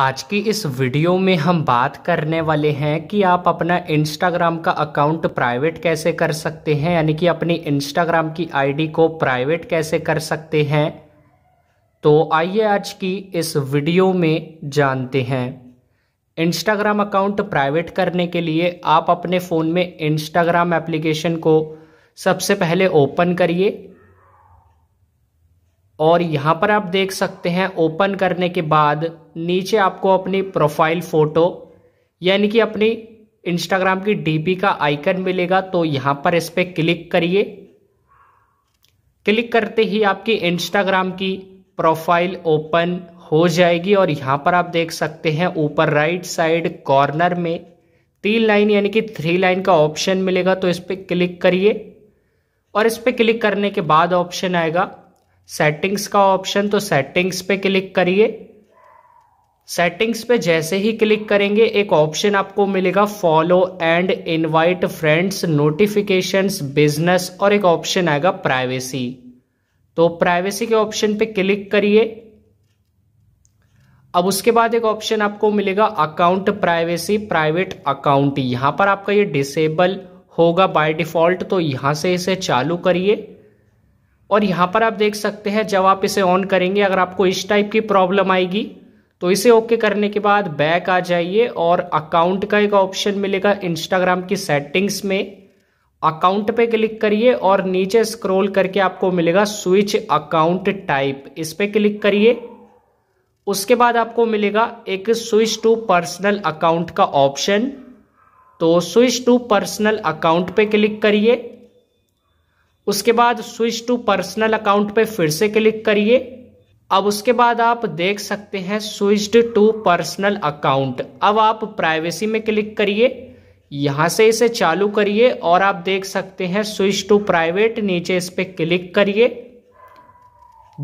आज की इस वीडियो में हम बात करने वाले हैं कि आप अपना इंस्टाग्राम का अकाउंट प्राइवेट कैसे कर सकते हैं यानी कि अपनी इंस्टाग्राम की आईडी को प्राइवेट कैसे कर सकते हैं तो आइए आज की इस वीडियो में जानते हैं इंस्टाग्राम अकाउंट प्राइवेट करने के लिए आप अपने फ़ोन में इंस्टाग्राम एप्लीकेशन को सबसे पहले ओपन करिए और यहाँ पर आप देख सकते हैं ओपन करने के बाद नीचे आपको अपनी प्रोफाइल फ़ोटो यानी कि अपनी इंस्टाग्राम की डीपी का आइकन मिलेगा तो यहाँ पर इस पर क्लिक करिए क्लिक करते ही आपकी इंस्टाग्राम की प्रोफाइल ओपन हो जाएगी और यहाँ पर आप देख सकते हैं ऊपर राइट साइड कॉर्नर में तीन लाइन यानी कि थ्री लाइन का ऑप्शन मिलेगा तो इस पर क्लिक करिए और इस पर क्लिक करने के बाद ऑप्शन आएगा सेटिंग्स का ऑप्शन तो सेटिंग्स पे क्लिक करिए सेटिंग्स पे जैसे ही क्लिक करेंगे एक ऑप्शन आपको मिलेगा follow and invite friends notifications business और एक ऑप्शन आएगा प्राइवेसी तो प्राइवेसी के ऑप्शन पे क्लिक करिए अब उसके बाद एक ऑप्शन आपको मिलेगा अकाउंट प्राइवेसी प्राइवेट अकाउंट यहां पर आपका ये डिसेबल होगा बाय डिफॉल्ट तो यहां से इसे चालू करिए और यहाँ पर आप देख सकते हैं जब आप इसे ऑन करेंगे अगर आपको इस टाइप की प्रॉब्लम आएगी तो इसे ओके करने के बाद बैक आ जाइए और अकाउंट का एक ऑप्शन मिलेगा इंस्टाग्राम की सेटिंग्स में अकाउंट पे क्लिक करिए और नीचे स्क्रॉल करके आपको मिलेगा स्विच अकाउंट टाइप इस पर क्लिक करिए उसके बाद आपको मिलेगा एक स्विच टू पर्सनल अकाउंट का ऑप्शन तो स्विच टू पर्सनल अकाउंट पे क्लिक करिए उसके बाद स्विच टू पर्सनल अकाउंट पे फिर से क्लिक करिए अब उसके बाद आप देख सकते हैं स्विच टू पर्सनल अकाउंट अब आप प्राइवेसी में क्लिक करिए यहाँ से इसे चालू करिए और आप देख सकते हैं स्विच टू प्राइवेट नीचे इस पर क्लिक करिए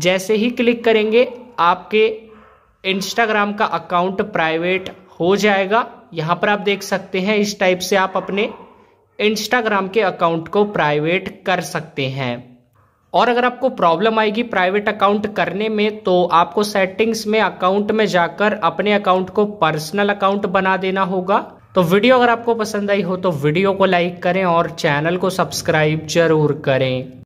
जैसे ही क्लिक करेंगे आपके इंस्टाग्राम का अकाउंट प्राइवेट हो जाएगा यहाँ पर आप देख सकते हैं इस टाइप से आप अपने इंस्टाग्राम के अकाउंट को प्राइवेट कर सकते हैं और अगर आपको प्रॉब्लम आएगी प्राइवेट अकाउंट करने में तो आपको सेटिंग्स में अकाउंट में जाकर अपने अकाउंट को पर्सनल अकाउंट बना देना होगा तो वीडियो अगर आपको पसंद आई हो तो वीडियो को लाइक करें और चैनल को सब्सक्राइब जरूर करें